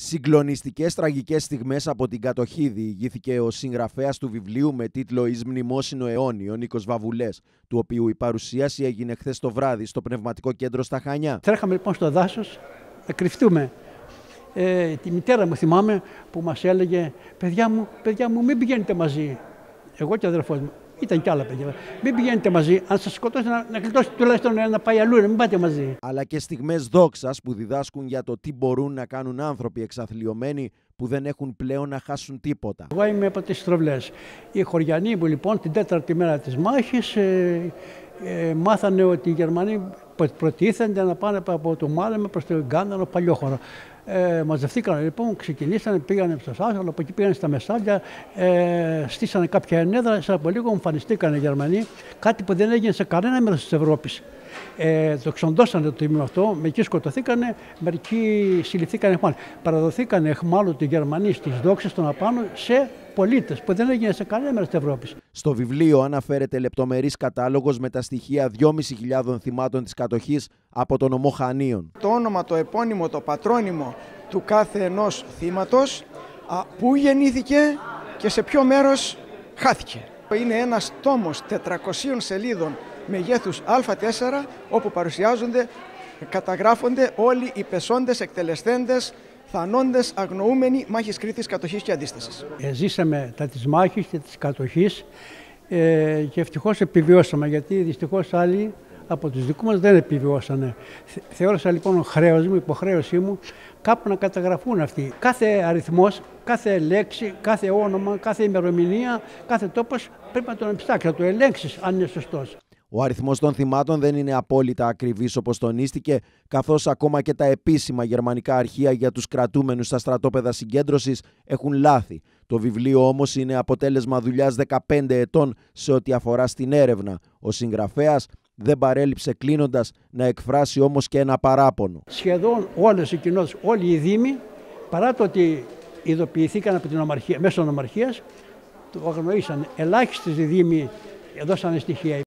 Συγκλονιστικές τραγικές στιγμές από την κατοχή διηγήθηκε ο συγγραφέας του βιβλίου με τίτλο «Εις μνημόσυνο αιώνιο» Νίκος Βαβουλές, του οποίου η παρουσίαση έγινε χθες το βράδυ στο Πνευματικό Κέντρο στα Χανιά. Τρέχαμε λοιπόν στο δάσος να κρυφτούμε. Ε, τη μητέρα μου θυμάμαι που μας έλεγε «Παιδιά μου, παιδιά μου, μην πηγαίνετε μαζί». Εγώ και ο αδερφός μου. Ήταν κι άλλα παιδιά. Μην πηγαίνετε μαζί. Αν σας σκοτώσει, να, να κλειτώσετε τουλάχιστον να πάει αλλού, να μην πάτε μαζί. Αλλά και στιγμές δόξας που διδάσκουν για το τι μπορούν να κάνουν άνθρωποι εξαθλειωμένοι που δεν έχουν πλέον να χάσουν τίποτα. Εγώ είμαι από τις στροβλέ. Οι χωριανοί μου λοιπόν την τέταρτη μέρα της μάχης ε, ε, μάθανε ότι οι Γερμανοί προτίθενται να πάνε από το Μάλεμα προ το Γκάνταλο Παλιόχωρο. Ε, μαζευτήκαν λοιπόν, ξεκινήσανε, πήγανε στο Σάσαλο, από εκεί πήγαν στα Μεσάλια, ε, στήσανε κάποια ενέδρα, σε από λίγο εμφανιστήκαν οι Γερμανοί, κάτι που δεν έγινε σε κανένα μέρος της Ευρώπης. Ε, το ξοντώσανε το τίμημα αυτό, μερικοί σκοτωθήκανε, μερικοί συλληφθήκαν Παραδοθήκανε Παραδοθήκαν οι Γερμανοί στις δόξει των απάνω σε πολίτες που δεν έγινε σε κανένα μέρος της Ευρώπης. Στο βιβλίο αναφέρεται λεπτομερής κατάλογος με τα στοιχεία 2.500 θυμάτων της κατοχής από τον Ομοχανίων. Χανίων. Το όνομα, το επώνυμο, το πατρόνυμο του κάθε ενός θύματος, πού γεννήθηκε και σε ποιο μέρος χάθηκε. Είναι ένας τόμος 400 σελιδων μεγεθου μεγέθους Α4 όπου παρουσιάζονται, καταγράφονται όλοι οι πεσόντες, εκτελεστέντες, θανώντε, αγνοούμενοι, μάχης Κρήτης, κατοχής και αντίστασης. Ε, ζήσαμε τα της μάχης και της κατοχής ε, και ευτυχώς επιβιώσαμε γιατί δυστυχώς άλλοι από τους δικούς μας δεν επιβιώσανε. Θεώρησα λοιπόν χρέος μου, υποχρέωσή μου, κάπου να καταγραφούν αυτοί. Κάθε αριθμός, κάθε λέξη, κάθε όνομα, κάθε ημερομηνία, κάθε τόπος πρέπει να τον ψάξει, να το ελέγξεις αν είναι σωστός. Ο αριθμός των θυμάτων δεν είναι απόλυτα ακριβής όπως τονίστηκε, καθώς ακόμα και τα επίσημα γερμανικά αρχεία για τους κρατούμενους στα στρατόπεδα συγκέντρωσης έχουν λάθη. Το βιβλίο όμως είναι αποτέλεσμα δουλειάς 15 ετών σε ό,τι αφορά στην έρευνα. Ο συγγραφέας δεν παρέλειψε κλείνοντας να εκφράσει όμως και ένα παράπονο. Σχεδόν όλες οι κοινότητες, όλοι οι Δήμοι, παρά το ότι ειδοποιηθήκαν από την ομαρχία, μέσω ομαρχίας, το αγνοήσαν. Ελάχιστοι δήμοι έδωσαν στοιχεία.